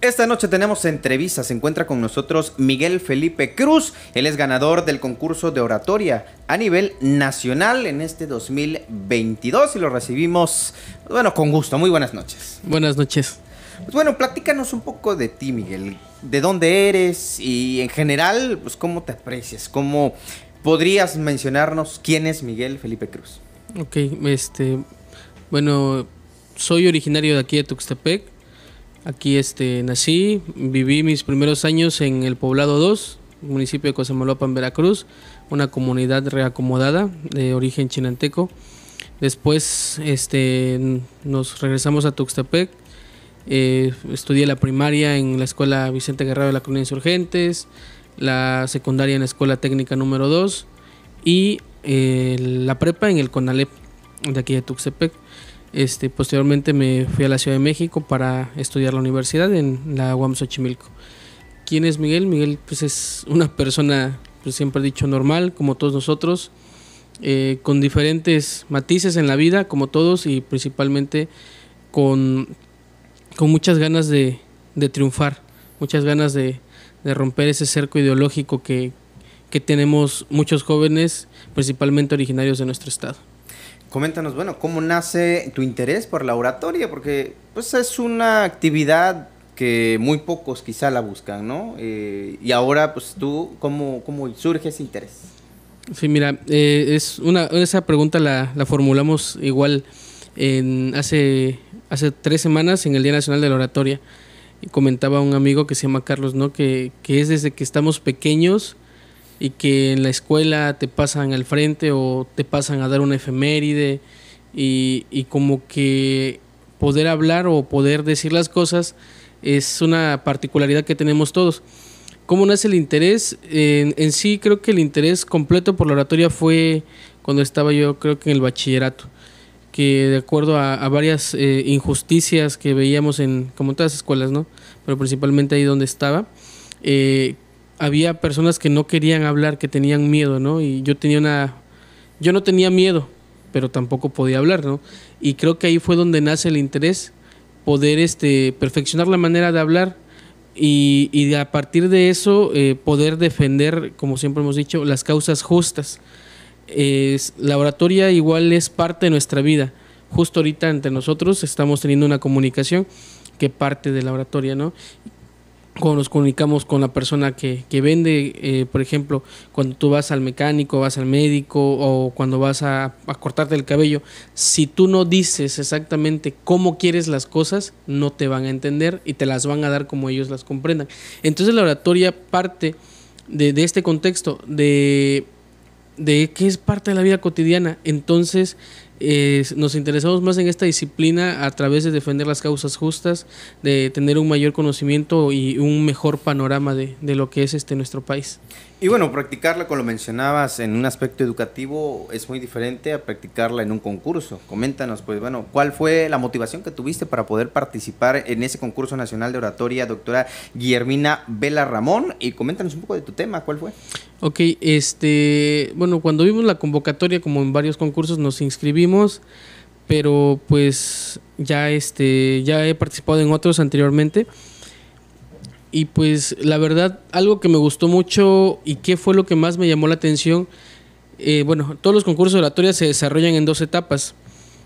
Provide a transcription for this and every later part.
Esta noche tenemos entrevista. Se encuentra con nosotros Miguel Felipe Cruz. Él es ganador del concurso de oratoria a nivel nacional en este 2022 y lo recibimos, bueno, con gusto. Muy buenas noches. Buenas noches. Pues bueno, platícanos un poco de ti, Miguel. ¿De dónde eres? Y en general, pues cómo te aprecias. ¿Cómo podrías mencionarnos quién es Miguel Felipe Cruz? Ok, este. Bueno, soy originario de aquí de Tuxtepec. Aquí este, nací, viví mis primeros años en el poblado 2, municipio de en Veracruz, una comunidad reacomodada de origen chinanteco. Después este, nos regresamos a Tuxtepec eh, estudié la primaria en la escuela Vicente Guerrero de la Colonia Insurgentes, la secundaria en la escuela técnica número 2 y eh, la prepa en el CONALEP de aquí de Tuxtepec. Este, posteriormente me fui a la Ciudad de México para estudiar la universidad en la UAM Xochimilco. ¿Quién es Miguel? Miguel pues, es una persona, pues, siempre he dicho, normal, como todos nosotros, eh, con diferentes matices en la vida, como todos, y principalmente con con muchas ganas de, triunfar, muchas ganas de, romper ese cerco ideológico que, tenemos muchos jóvenes, principalmente originarios de nuestro estado. Coméntanos, bueno, ¿cómo nace tu interés por la oratoria? Porque pues es una actividad que muy pocos quizá la buscan, ¿no? Eh, y ahora, pues tú, ¿cómo, cómo surge ese interés? Sí, mira, eh, es una, esa pregunta la, la formulamos igual hace, hace tres semanas en el Día Nacional de la Oratoria. y Comentaba un amigo que se llama Carlos, ¿no? Que, es desde que estamos pequeños y que en la escuela te pasan al frente o te pasan a dar una efeméride y, como que poder hablar o poder decir las cosas es una particularidad que tenemos todos. ¿Cómo nace el interés? En, en, sí creo que el interés completo por la oratoria fue cuando estaba yo creo que en el bachillerato que de acuerdo a, varias eh, injusticias que veíamos en, como en todas las escuelas, ¿no? Pero principalmente ahí donde estaba, eh, había personas que no querían hablar, que tenían miedo, ¿no? Y yo tenía una, yo no tenía miedo, pero tampoco podía hablar, Y creo que ahí fue donde nace el interés, poder este, perfeccionar la manera de hablar y, a partir de eso eh, poder defender, como siempre hemos dicho, las causas justas es, la oratoria igual es parte de nuestra vida. Justo ahorita entre nosotros estamos teniendo una comunicación que parte de la oratoria, ¿no? Cuando nos comunicamos con la persona que, vende, eh, por ejemplo, cuando tú vas al mecánico, vas al médico o cuando vas a, cortarte el cabello, si tú no dices exactamente cómo quieres las cosas, no te van a entender y te las van a dar como ellos las comprendan. Entonces la oratoria parte de, de este contexto, de de qué es parte de la vida cotidiana. Entonces, eh, nos interesamos más en esta disciplina a través de defender las causas justas, de tener un mayor conocimiento y un mejor panorama de, de lo que es este nuestro país. Y bueno, practicarla, como lo mencionabas, en un aspecto educativo es muy diferente a practicarla en un concurso. Coméntanos, pues bueno, ¿cuál fue la motivación que tuviste para poder participar en ese concurso nacional de oratoria, doctora Guillermina Vela Ramón? Y coméntanos un poco de tu tema, ¿cuál fue? Ok, este, bueno, cuando vimos la convocatoria, como en varios concursos, nos inscribimos, pero pues ya, este, ya he participado en otros anteriormente y pues la verdad, algo que me gustó mucho y que fue lo que más me llamó la atención, eh, bueno, todos los concursos de oratoria se desarrollan en dos etapas.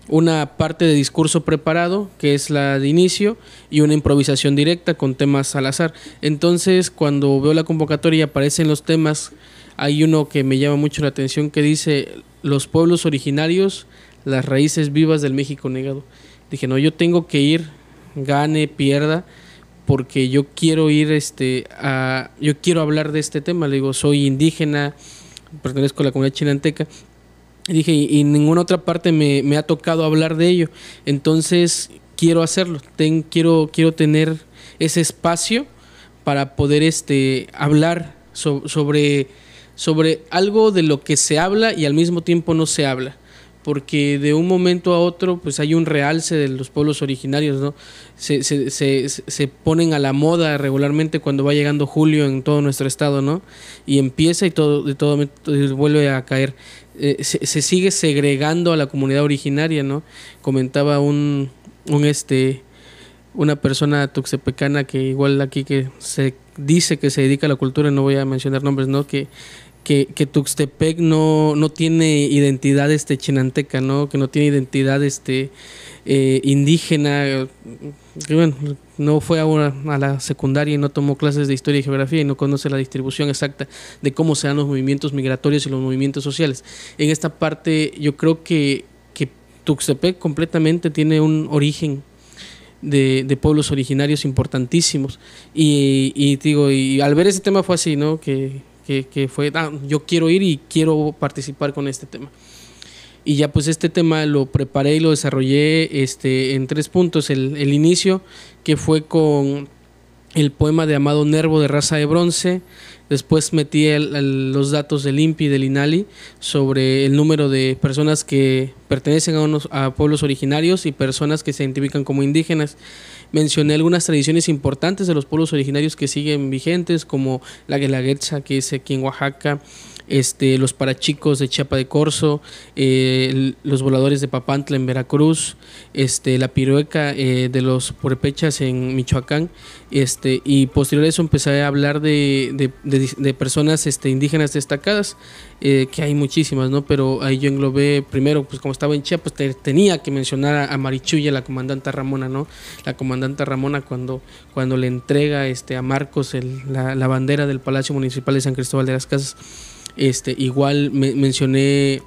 Una parte de discurso preparado, que es la de inicio, y una improvisación directa con temas al azar. Entonces, cuando veo la convocatoria y aparecen los temas, hay uno que me llama mucho la atención que dice, los pueblos originarios, las raíces vivas del México negado. Dije, no, yo tengo que ir, gane, pierda porque yo quiero ir este a yo quiero hablar de este tema le digo soy indígena pertenezco a la comunidad chinanteca y dije y, en ninguna otra parte me, ha tocado hablar de ello entonces quiero hacerlo quiero quiero tener ese espacio para poder este hablar sobre sobre algo de lo que se habla y al mismo tiempo no se habla porque de un momento a otro pues hay un realce de los pueblos originarios, ¿no? Se, se, se, se, ponen a la moda regularmente cuando va llegando julio en todo nuestro estado, ¿no? Y empieza y todo, de todo momento eh, vuelve a caer. Eh, se, sigue segregando a la comunidad originaria, ¿no? Comentaba un, un este una persona tuxepecana que igual aquí que se dice que se dedica a la cultura, no voy a mencionar nombres, ¿no? Que que, Tuxtepec no, no, tiene identidad este chinanteca, ¿no? Que no tiene identidad este eh, indígena. Que bueno, no fue a, a la secundaria y no tomó clases de historia y geografía y no conoce la distribución exacta de cómo se dan los movimientos migratorios y los movimientos sociales. En esta parte yo creo que, que Tuxtepec completamente tiene un origen de, de, pueblos originarios importantísimos. Y, y digo, y al ver ese tema fue así, ¿no? Que que, fue, ah, yo quiero ir y quiero participar con este tema. Y ya pues este tema lo preparé y lo desarrollé este, en tres puntos. El, el inicio, que fue con el poema de Amado Nervo de Raza de Bronce. Después metí los datos del INPI y del INALI sobre el número de personas que pertenecen a, unos, a pueblos originarios y personas que se identifican como indígenas. Mencioné algunas tradiciones importantes de los pueblos originarios que siguen vigentes, como la guelaguetza, que es aquí en Oaxaca, este, los parachicos de Chiapa de Corzo, eh, los voladores de Papantla en Veracruz, este, la pirueca eh, de los Purepechas en Michoacán, este, y posterior a eso empecé a hablar de, personas este, indígenas destacadas, eh, que hay muchísimas, ¿no? Pero ahí yo englobé primero, pues como estaba en Chiapas, tenía que mencionar a, a Marichuya, la comandante Ramona, ¿no? La comandante Ramona cuando, cuando le entrega este, a Marcos la, la bandera del Palacio Municipal de San Cristóbal de las Casas. Este, igual mencioné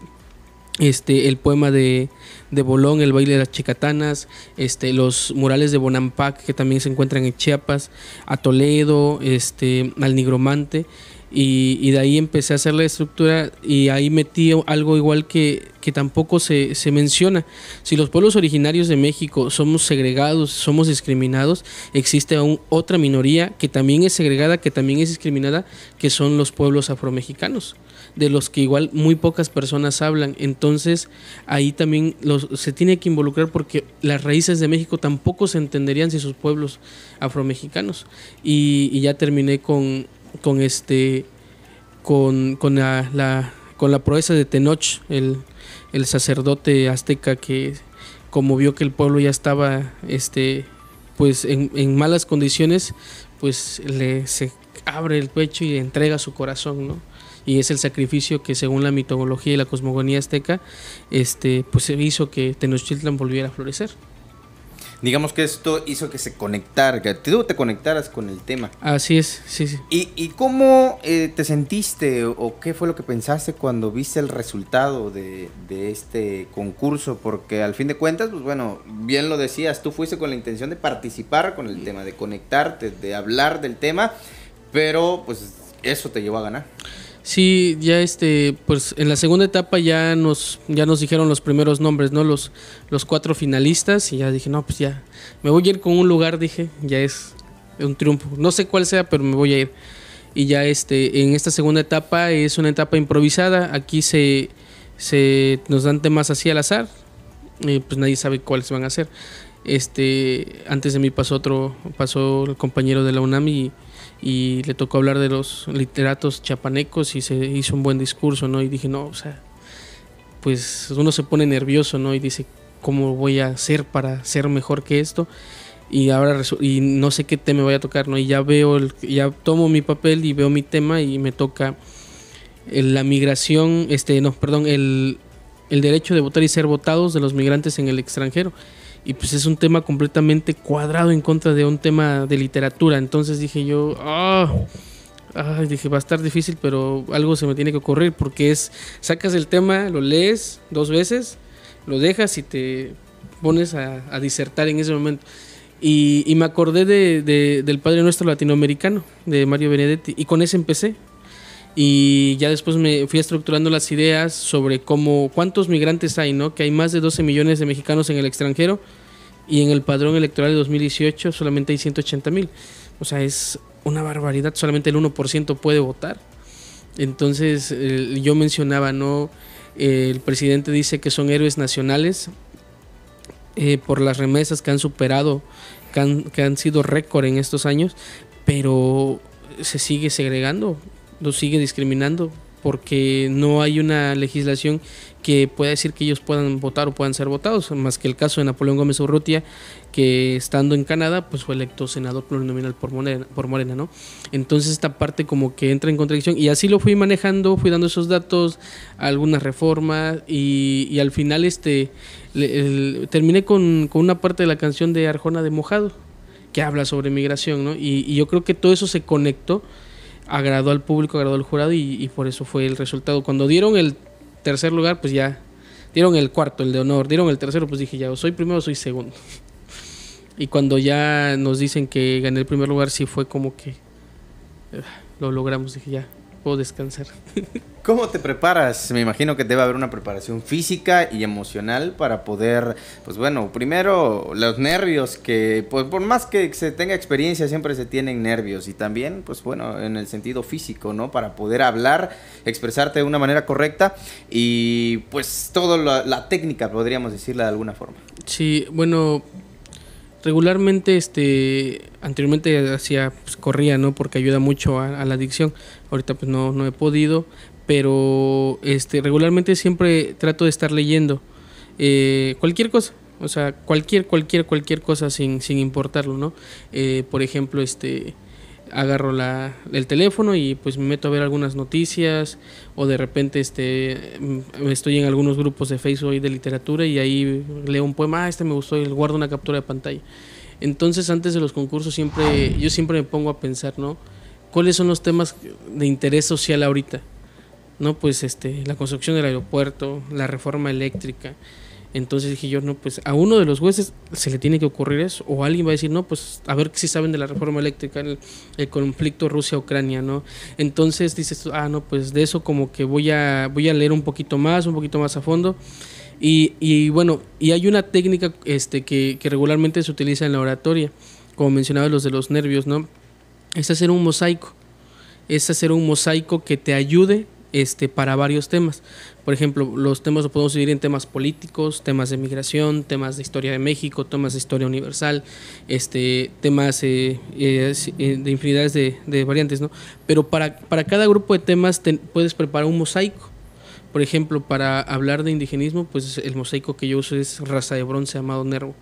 este, el poema de, Bolón, el baile de las chicatanas, este, los murales de Bonampak que también se encuentran en Chiapas, a Toledo, este, al nigromante. Y, de ahí empecé a hacer la estructura y ahí metí algo igual que, que tampoco se, menciona. Si los pueblos originarios de México somos segregados, somos discriminados, existe aún otra minoría que también es segregada, que también es discriminada, que son los pueblos afromexicanos, de los que igual muy pocas personas hablan. Entonces ahí también los, se tiene que involucrar porque las raíces de México tampoco se entenderían si sus pueblos afromexicanos. Y, y ya terminé con con este con, la, la, con la proeza de Tenoch, el, sacerdote azteca que como vio que el pueblo ya estaba este pues en, malas condiciones, pues le se abre el pecho y entrega su corazón, ¿no? y es el sacrificio que según la mitología y la cosmogonía azteca, este, pues hizo que Tenochtitlan volviera a florecer digamos que esto hizo que se conectara, que tú te conectaras con el tema. Así es, sí, sí. ¿Y, cómo eh, te sentiste o qué fue lo que pensaste cuando viste el resultado de, de, este concurso? Porque al fin de cuentas, pues bueno, bien lo decías, tú fuiste con la intención de participar con el tema, de conectarte, de hablar del tema, pero pues eso te llevó a ganar. Sí, ya este, pues en la segunda etapa ya nos, ya nos dijeron los primeros nombres, ¿no? Los, los cuatro finalistas y ya dije, no, pues ya, me voy a ir con un lugar, dije, ya es un triunfo. No sé cuál sea, pero me voy a ir. Y ya este, en esta segunda etapa es una etapa improvisada, aquí se, se nos dan temas así al azar, pues nadie sabe cuáles van a ser. Este, antes de mí pasó otro, pasó el compañero de la UNAMI, y le tocó hablar de los literatos chapanecos y se hizo un buen discurso, ¿no? Y dije, no, o sea, pues uno se pone nervioso, ¿no? Y dice, ¿cómo voy a hacer para ser mejor que esto? Y ahora y no sé qué tema voy a tocar, ¿no? Y ya veo, el, ya tomo mi papel y veo mi tema y me toca la migración, este, no, perdón, el, el derecho de votar y ser votados de los migrantes en el extranjero y pues es un tema completamente cuadrado en contra de un tema de literatura. Entonces dije yo, ah, ah" dije, va a estar difícil, pero algo se me tiene que ocurrir porque es, sacas el tema, lo lees dos veces, lo dejas y te pones a, disertar en ese momento. Y, me acordé de, del Padre Nuestro Latinoamericano, de Mario Benedetti, y con ese empecé y ya después me fui estructurando las ideas sobre cómo cuántos migrantes hay, ¿no? Que hay más de 12 millones de mexicanos en el extranjero y en el padrón electoral de 2018 solamente hay 180 mil. O sea, es una barbaridad, solamente el 1% puede votar. Entonces, yo mencionaba, ¿no? el presidente dice que son héroes nacionales eh, por las remesas que han superado, que han, que han sido récord en estos años, pero se sigue segregando los sigue discriminando porque no hay una legislación que pueda decir que ellos puedan votar o puedan ser votados, más que el caso de Napoleón Gómez Urrutia, que estando en Canadá, pues fue electo senador plurinominal por Morena, por Morena, ¿no? Entonces esta parte como que entra en contradicción y así lo fui manejando, fui dando esos datos, algunas reformas y, y al final este, terminé con, con una parte de la canción de Arjona de Mojado, que habla sobre migración, ¿no? Y, y yo creo que todo eso se conectó agradó al público, agradó al jurado y, por eso fue el resultado. Cuando dieron el tercer lugar, pues ya dieron el cuarto, el de honor, dieron el tercero, pues dije ya, o soy primero o soy segundo. Y cuando ya nos dicen que gané el primer lugar, sí fue como que eh, lo logramos, dije ya, descansar. ¿Cómo te preparas? Me imagino que debe haber una preparación física y emocional para poder, pues bueno, primero los nervios, que pues por más que se tenga experiencia siempre se tienen nervios y también, pues bueno, en el sentido físico, ¿no? Para poder hablar, expresarte de una manera correcta y pues toda la, técnica, podríamos decirla de alguna forma. Sí, bueno, regularmente, este, anteriormente hacía, pues, corría, ¿no? Porque ayuda mucho a, a la adicción Ahorita pues no, no he podido, pero este, regularmente siempre trato de estar leyendo eh, cualquier cosa. O sea, cualquier, cualquier, cualquier cosa sin, sin importarlo, ¿no? Eh, por ejemplo, este agarro la, el teléfono y pues me meto a ver algunas noticias o de repente este mm, estoy en algunos grupos de Facebook de literatura y ahí leo un poema, ah, este me gustó y guardo una captura de pantalla. Entonces antes de los concursos siempre yo siempre me pongo a pensar, ¿no? ¿cuáles son los temas de interés social ahorita? No, pues este, la construcción del aeropuerto, la reforma eléctrica. Entonces dije yo, no, pues a uno de los jueces se le tiene que ocurrir eso, o alguien va a decir, no, pues a ver si saben de la reforma eléctrica, el, conflicto Rusia-Ucrania, ¿no? Entonces dices, ah, no, pues de eso como que voy a, voy a leer un poquito más, un poquito más a fondo. Y, y bueno, y hay una técnica este, que, que regularmente se utiliza en la oratoria, como mencionaba los de los nervios, ¿no? Este es hacer un mosaico, este es hacer un mosaico que te ayude este, para varios temas. Por ejemplo, los temas los podemos dividir en temas políticos, temas de migración, temas de historia de México, temas de historia universal, este, temas eh, eh, de infinidades de, variantes, ¿no? Pero para, para cada grupo de temas puedes preparar un mosaico. Por ejemplo, para hablar de indigenismo, pues el mosaico que yo uso es Raza de Bronce, llamado Nervo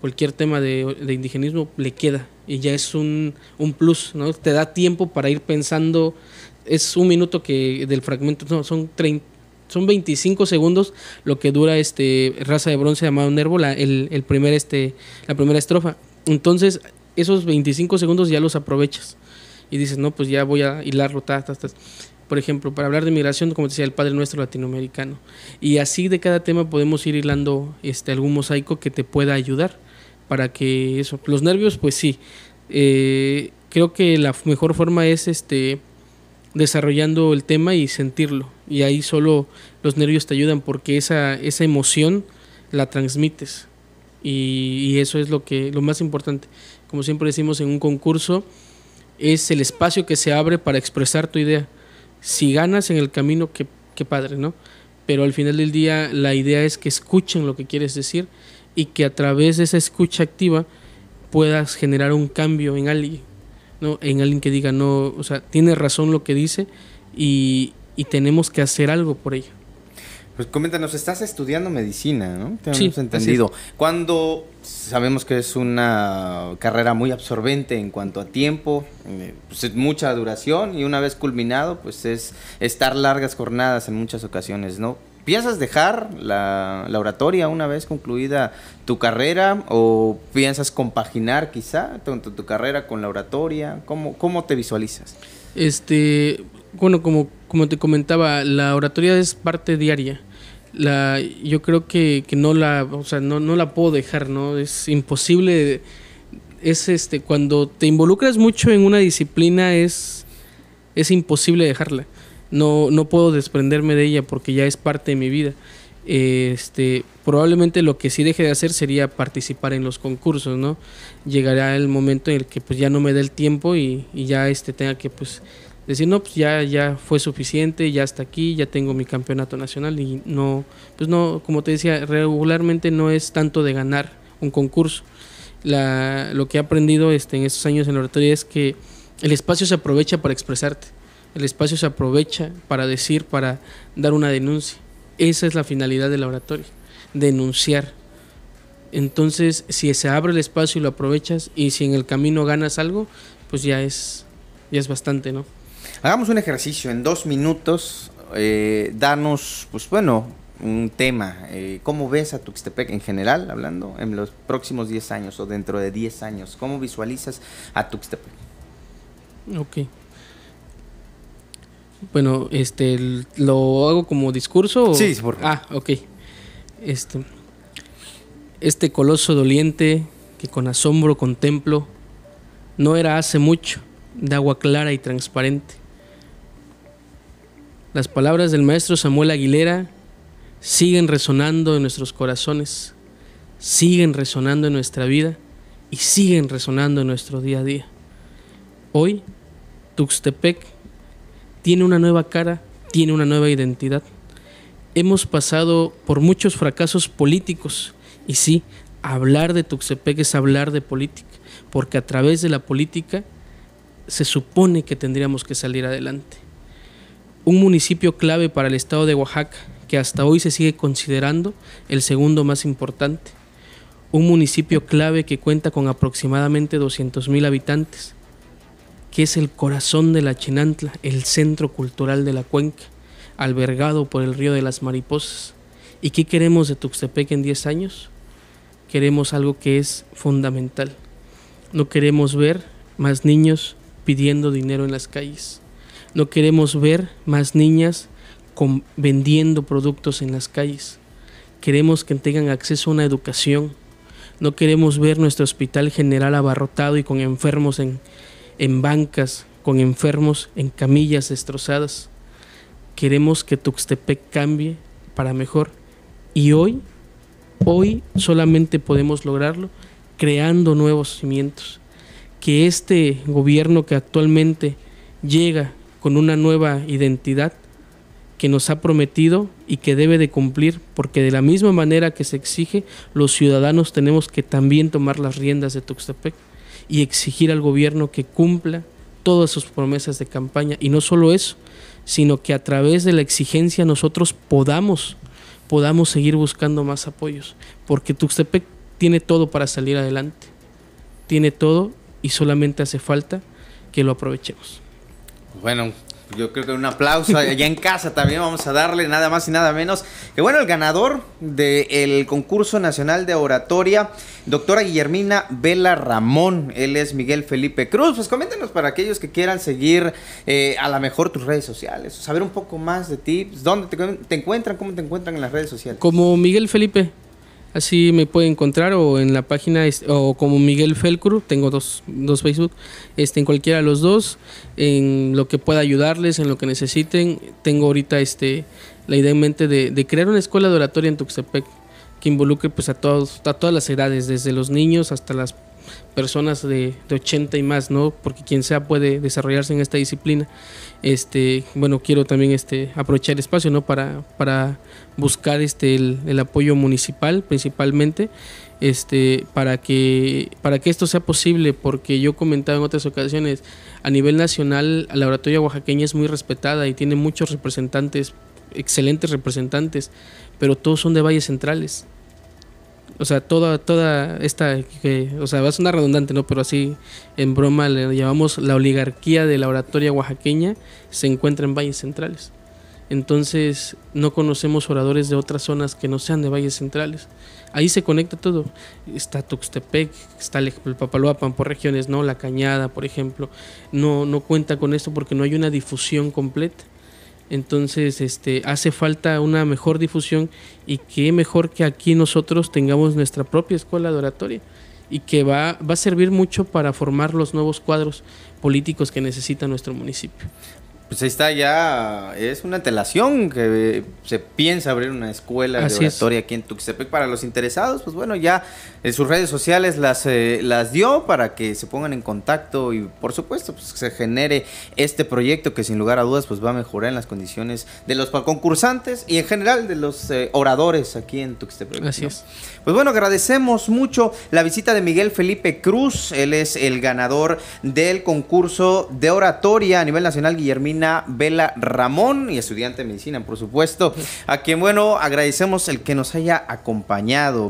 cualquier tema de, indigenismo le queda y ya es un, plus, ¿no? Te da tiempo para ir pensando, es un minuto que del fragmento, no, son son 25 segundos lo que dura este raza de bronce llamado Nervo, la, el, primer este, la primera estrofa. Entonces, esos 25 segundos ya los aprovechas y dices, no, pues ya voy a hilarlo, ta, ta, Por ejemplo, para hablar de migración, como decía, el Padre Nuestro latinoamericano. Y así de cada tema podemos ir hilando este, algún mosaico que te pueda ayudar para que eso. Los nervios, pues sí. Eh, creo que la mejor forma es este desarrollando el tema y sentirlo. Y ahí solo los nervios te ayudan porque esa, esa emoción la transmites. Y, eso es lo que lo más importante. Como siempre decimos en un concurso, es el espacio que se abre para expresar tu idea. Si ganas en el camino, qué, qué padre, ¿no? Pero al final del día la idea es que escuchen lo que quieres decir y que a través de esa escucha activa puedas generar un cambio en alguien, ¿no? En alguien que diga, no, o sea, tiene razón lo que dice y, tenemos que hacer algo por ella. Pues coméntanos, estás estudiando medicina, ¿no? sí, entendido. Cuando sabemos que es una carrera muy absorbente en cuanto a tiempo, eh, pues es mucha duración y una vez culminado, pues es estar largas jornadas en muchas ocasiones, ¿no? ¿Piensas dejar la, oratoria una vez concluida tu carrera o piensas compaginar quizá tu, tu carrera con la oratoria? ¿Cómo, ¿Cómo, te visualizas? Este, bueno, como, como te comentaba, la oratoria es parte diaria. La, yo creo que, no la, o sea, no, no la puedo dejar, ¿no? Es imposible. Es este, cuando te involucras mucho en una disciplina es, es imposible dejarla no, no puedo desprenderme de ella porque ya es parte de mi vida. Este, probablemente lo que sí deje de hacer sería participar en los concursos, ¿no? Llegará el momento en el que pues ya no me dé el tiempo y, y ya este tenga que pues decir no pues ya ya fue suficiente ya está aquí ya tengo mi campeonato nacional y no pues no como te decía regularmente no es tanto de ganar un concurso La, lo que he aprendido este en estos años en la oratoria es que el espacio se aprovecha para expresarte el espacio se aprovecha para decir, para dar una denuncia. Esa es la finalidad del oratorio, denunciar. Entonces, si se abre el espacio y lo aprovechas y si en el camino ganas algo, pues ya es, ya es bastante, ¿no? Hagamos un ejercicio en dos minutos. Eh, danos, pues bueno, un tema. Eh, ¿Cómo ves a Tuxtepec en general, hablando, en los próximos 10 años o dentro de 10 años? ¿Cómo visualizas a Tuxtepec? Ok. Bueno, este, ¿lo hago como discurso? Sí, por favor. Ah, ok. Este, este coloso doliente que con asombro contemplo no era hace mucho de agua clara y transparente. Las palabras del maestro Samuel Aguilera siguen resonando en nuestros corazones, siguen resonando en nuestra vida y siguen resonando en nuestro día a día. Hoy, Tuxtepec tiene una nueva cara, tiene una nueva identidad. Hemos pasado por muchos fracasos políticos y sí, hablar de Tuxtepec es hablar de política, porque a través de la política se supone que tendríamos que salir adelante. Un municipio clave para el estado de Oaxaca, que hasta hoy se sigue considerando el segundo más importante. Un municipio clave que cuenta con aproximadamente 200.000 habitantes, que es el corazón de la Chinantla, el centro cultural de la cuenca, albergado por el río de las mariposas. ¿Y qué queremos de Tuxtepec en 10 años? Queremos algo que es fundamental. No queremos ver más niños pidiendo dinero en las calles. No queremos ver más niñas vendiendo productos en las calles. Queremos que tengan acceso a una educación. No queremos ver nuestro hospital general abarrotado y con enfermos en, en bancas, con enfermos en camillas destrozadas. Queremos que Tuxtepec cambie para mejor y hoy, hoy solamente podemos lograrlo creando nuevos cimientos. Que este gobierno que actualmente llega con una nueva identidad que nos ha prometido y que debe de cumplir, porque de la misma manera que se exige, los ciudadanos tenemos que también tomar las riendas de Tuxtepec y exigir al gobierno que cumpla todas sus promesas de campaña. Y no solo eso, sino que a través de la exigencia nosotros podamos, podamos seguir buscando más apoyos, porque Tuxtepec tiene todo para salir adelante, tiene todo y solamente hace falta que lo aprovechemos. Bueno, pues yo creo que un aplauso allá en casa también vamos a darle nada más y nada menos que bueno el ganador del concurso nacional de oratoria doctora Guillermina Vela Ramón él es Miguel Felipe Cruz pues coméntenos para aquellos que quieran seguir eh, a lo mejor tus redes sociales saber un poco más de ti pues, dónde te encuentran cómo te encuentran en las redes sociales como Miguel Felipe Así me pueden encontrar o en la página o como Miguel Felcru, tengo dos, dos Facebook, este, en cualquiera de los dos, en lo que pueda ayudarles, en lo que necesiten. Tengo ahorita este, la idea en mente de, de crear una escuela de oratoria en Tuxtepec que involucre pues, a, todos, a todas las edades, desde los niños hasta las personas de, 80 y más, ¿no? Porque quien sea puede desarrollarse en esta disciplina. Este, bueno, quiero también este, aprovechar el espacio, ¿no? Para, para buscar este, el, apoyo municipal principalmente, este, para, que, para que esto sea posible, porque yo comentaba en otras ocasiones, a nivel nacional, la oratoria oaxaqueña es muy respetada y tiene muchos representantes, excelentes representantes, pero todos son de valles centrales o sea, toda, toda esta, que, o sea, va a sonar redundante, ¿no? Pero así, en broma, le llamamos la oligarquía de la oratoria oaxaqueña, se encuentra en valles centrales. Entonces, no conocemos oradores de otras zonas que no sean de valles centrales. Ahí se conecta todo. Está Tuxtepec, está el Papaloapan por regiones, ¿no? La Cañada, por ejemplo. No, no cuenta con esto porque no hay una difusión completa. Entonces, este, hace falta una mejor difusión y qué mejor que aquí nosotros tengamos nuestra propia escuela de oratoria y que va, va a servir mucho para formar los nuevos cuadros políticos que necesita nuestro municipio pues ahí está ya, es una antelación que eh, se piensa abrir una escuela de oratoria aquí en Tuxtepec para los interesados, pues bueno, ya en sus redes sociales las, eh, las dio para que se pongan en contacto y por supuesto pues se genere este proyecto que sin lugar a dudas pues va a mejorar en las condiciones de los concursantes y en general de los eh, oradores aquí en Tuxtepec. Gracias. Pues bueno, agradecemos mucho la visita de Miguel Felipe Cruz, él es el ganador del concurso de oratoria a nivel nacional Guillermina Bela Vela Ramón y estudiante de medicina, por supuesto, a quien, bueno, agradecemos el que nos haya acompañado.